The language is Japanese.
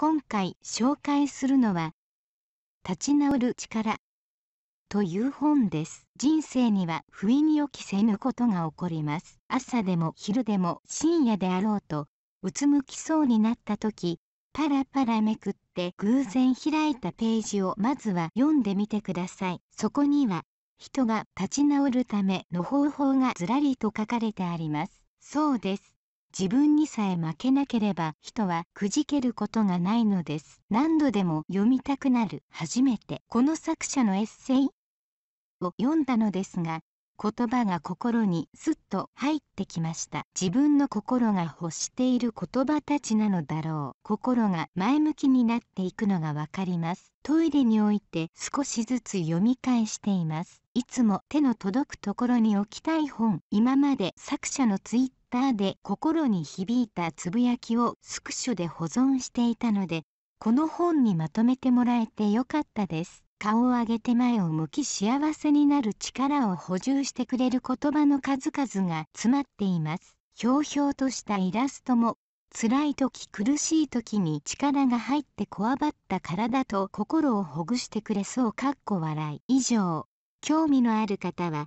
今回紹介するのは「立ち直る力」という本です。人生には不意に予期せぬことが起こります。朝でも昼でも深夜であろうとうつむきそうになった時パラパラめくって偶然開いたページをまずは読んでみてください。そこには人が立ち直るための方法がずらりと書かれてあります。そうです。自分にさえ負けなければ人はくじけることがないのです何度でも読みたくなる初めてこの作者のエッセイを読んだのですが言葉が心にすっと入ってきました自分の心が欲している言葉たちなのだろう心が前向きになっていくのがわかりますトイレにおいて少しずつ読み返していますいつも手の届くところに置きたい本今まで作者のツイッターで心に響いたつぶやきをスクショで保存していたのでこの本にまとめてもらえてよかったです顔を上げて前を向き幸せになる力を補充してくれる言葉の数々が詰まっていますひょうひょうとしたイラストも辛い時苦しい時に力が入ってこわばった体と心をほぐしてくれそうかっこ笑い以上興味のある方は